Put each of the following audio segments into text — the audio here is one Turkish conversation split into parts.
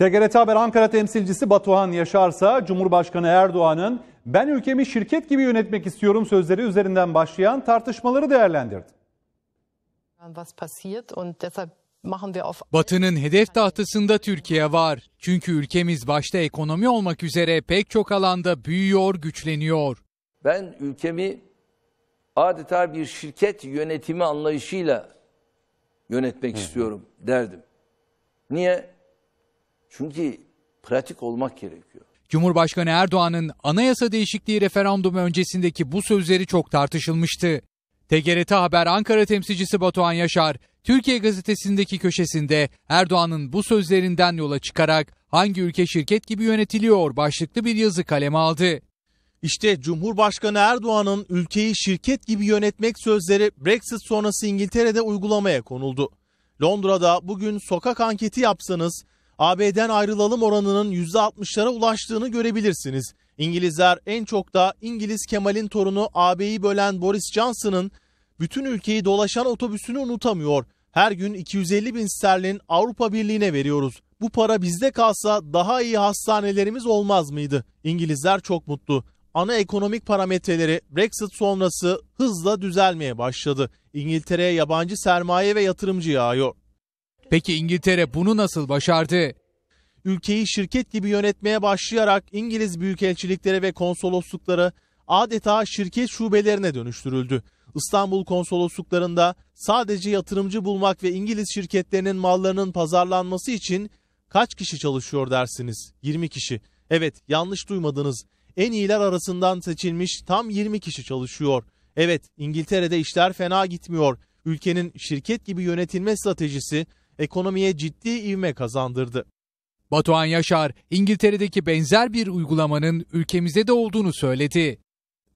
TGRT Haber Ankara temsilcisi Batuhan Yaşarsa, Cumhurbaşkanı Erdoğan'ın ben ülkemi şirket gibi yönetmek istiyorum sözleri üzerinden başlayan tartışmaları değerlendirdi. Batı'nın hedef tahtasında Türkiye var. Çünkü ülkemiz başta ekonomi olmak üzere pek çok alanda büyüyor, güçleniyor. Ben ülkemi adeta bir şirket yönetimi anlayışıyla yönetmek istiyorum derdim. Niye? Çünkü pratik olmak gerekiyor. Cumhurbaşkanı Erdoğan'ın anayasa değişikliği referandumu öncesindeki bu sözleri çok tartışılmıştı. TGRT Haber Ankara temsilcisi Batuhan Yaşar, Türkiye gazetesindeki köşesinde Erdoğan'ın bu sözlerinden yola çıkarak hangi ülke şirket gibi yönetiliyor başlıklı bir yazı kaleme aldı. İşte Cumhurbaşkanı Erdoğan'ın ülkeyi şirket gibi yönetmek sözleri Brexit sonrası İngiltere'de uygulamaya konuldu. Londra'da bugün sokak anketi yapsanız AB'den ayrılalım oranının %60'lara ulaştığını görebilirsiniz. İngilizler en çok da İngiliz Kemal'in torunu AB'yi bölen Boris Johnson'ın bütün ülkeyi dolaşan otobüsünü unutamıyor. Her gün 250 bin sterlin Avrupa Birliği'ne veriyoruz. Bu para bizde kalsa daha iyi hastanelerimiz olmaz mıydı? İngilizler çok mutlu. Ana ekonomik parametreleri Brexit sonrası hızla düzelmeye başladı. İngiltere'ye yabancı sermaye ve yatırımcı yağıyor. Peki İngiltere bunu nasıl başardı? ülkeyi şirket gibi yönetmeye başlayarak İngiliz büyükelçilikleri ve konsoloslukları adeta şirket şubelerine dönüştürüldü. İstanbul konsolosluklarında sadece yatırımcı bulmak ve İngiliz şirketlerinin mallarının pazarlanması için kaç kişi çalışıyor dersiniz? 20 kişi. Evet, yanlış duymadınız. En iyiler arasından seçilmiş tam 20 kişi çalışıyor. Evet, İngiltere'de işler fena gitmiyor. Ülkenin şirket gibi yönetilme stratejisi ekonomiye ciddi ivme kazandırdı. Batuhan Yaşar, İngiltere'deki benzer bir uygulamanın ülkemizde de olduğunu söyledi.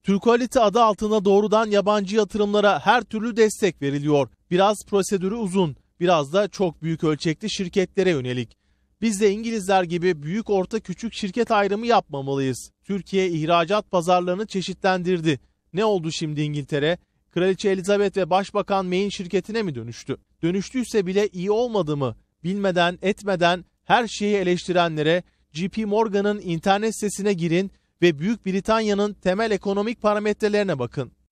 Türkalite adı altında doğrudan yabancı yatırımlara her türlü destek veriliyor. Biraz prosedürü uzun, biraz da çok büyük ölçekli şirketlere yönelik. Biz de İngilizler gibi büyük orta küçük şirket ayrımı yapmamalıyız. Türkiye ihracat pazarlarını çeşitlendirdi. Ne oldu şimdi İngiltere? Kraliçe Elizabeth ve Başbakan May'in şirketine mi dönüştü? Dönüştüyse bile iyi olmadı mı? Bilmeden, etmeden her şeyi eleştirenlere JP Morgan'ın internet sitesine girin ve Büyük Britanya'nın temel ekonomik parametrelerine bakın.